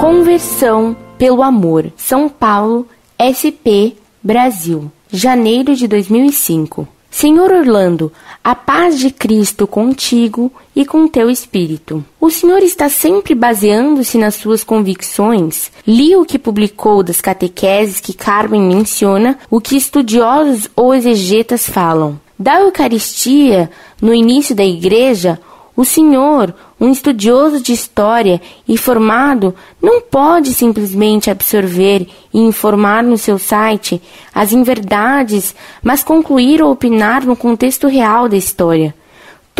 Conversão pelo Amor, São Paulo, SP, Brasil, janeiro de 2005. Senhor Orlando, a paz de Cristo contigo e com teu espírito. O senhor está sempre baseando-se nas suas convicções? Li o que publicou das catequeses que Carmen menciona, o que estudiosos ou exegetas falam. Da Eucaristia, no início da Igreja, o senhor, um estudioso de história e formado, não pode simplesmente absorver e informar no seu site as inverdades, mas concluir ou opinar no contexto real da história.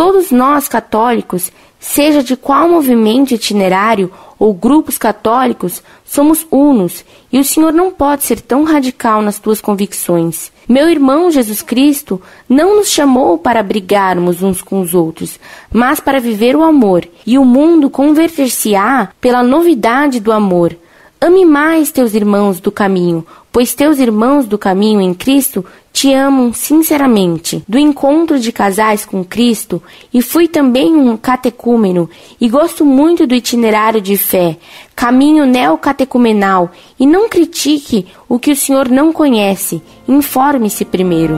Todos nós católicos, seja de qual movimento itinerário ou grupos católicos, somos unos, e o Senhor não pode ser tão radical nas tuas convicções. Meu irmão Jesus Cristo não nos chamou para brigarmos uns com os outros, mas para viver o amor, e o mundo converter-se-á pela novidade do amor. Ame mais teus irmãos do caminho, pois teus irmãos do caminho em Cristo te amo sinceramente, do encontro de casais com Cristo e fui também um catecúmeno e gosto muito do itinerário de fé, caminho neocatecumenal e não critique o que o senhor não conhece, informe-se primeiro.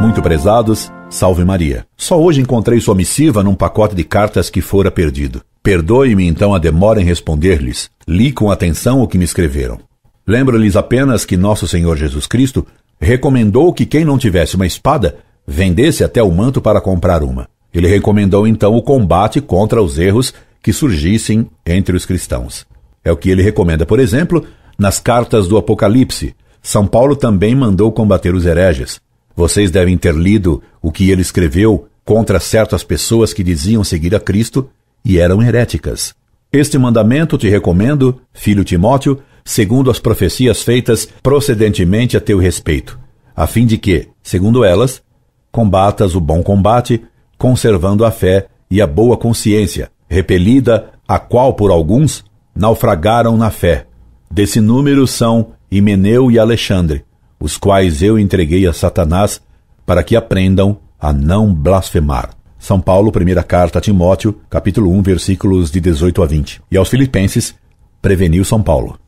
Muito prezados, salve Maria. Só hoje encontrei sua missiva num pacote de cartas que fora perdido. Perdoe-me então a demora em responder-lhes. Li com atenção o que me escreveram. Lembro-lhes apenas que nosso Senhor Jesus Cristo recomendou que quem não tivesse uma espada vendesse até o manto para comprar uma. Ele recomendou então o combate contra os erros que surgissem entre os cristãos. É o que ele recomenda, por exemplo, nas cartas do Apocalipse. São Paulo também mandou combater os hereges. Vocês devem ter lido o que ele escreveu contra certas pessoas que diziam seguir a Cristo e eram heréticas. Este mandamento te recomendo, filho Timóteo, segundo as profecias feitas procedentemente a teu respeito, a fim de que, segundo elas, combatas o bom combate, conservando a fé e a boa consciência, repelida a qual por alguns naufragaram na fé. Desse número são Himeneu e Alexandre, os quais eu entreguei a Satanás para que aprendam a não blasfemar. São Paulo, primeira carta a Timóteo, capítulo 1, versículos de 18 a 20. E aos Filipenses, preveniu São Paulo.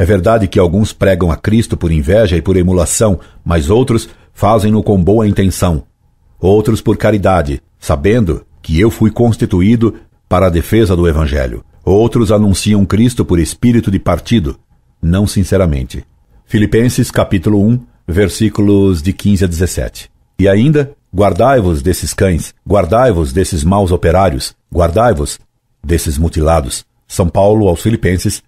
É verdade que alguns pregam a Cristo por inveja e por emulação, mas outros fazem-no com boa intenção. Outros por caridade, sabendo que eu fui constituído para a defesa do Evangelho. Outros anunciam Cristo por espírito de partido, não sinceramente. Filipenses capítulo 1, versículos de 15 a 17. E ainda, guardai-vos desses cães, guardai-vos desses maus operários, guardai-vos desses mutilados. São Paulo aos Filipenses,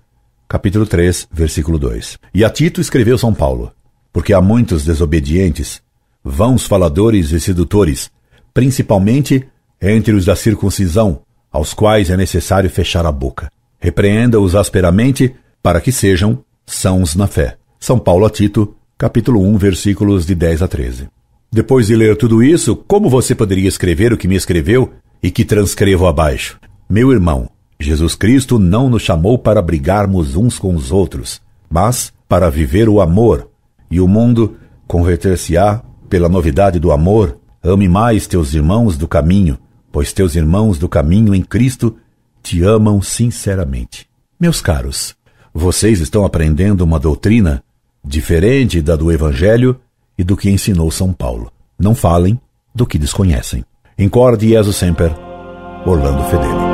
capítulo 3, versículo 2. E a Tito escreveu São Paulo: Porque há muitos desobedientes, vãos faladores e sedutores, principalmente entre os da circuncisão, aos quais é necessário fechar a boca. Repreenda-os asperamente, para que sejam sãos na fé. São Paulo a Tito, capítulo 1, versículos de 10 a 13. Depois de ler tudo isso, como você poderia escrever o que me escreveu e que transcrevo abaixo? Meu irmão, Jesus Cristo não nos chamou para brigarmos uns com os outros, mas para viver o amor, e o mundo converter-se-á pela novidade do amor. Ame mais teus irmãos do caminho, pois teus irmãos do caminho em Cristo te amam sinceramente. Meus caros, vocês estão aprendendo uma doutrina diferente da do Evangelho e do que ensinou São Paulo. Não falem do que desconhecem. Encorde Jesus Semper, Orlando Fedeli.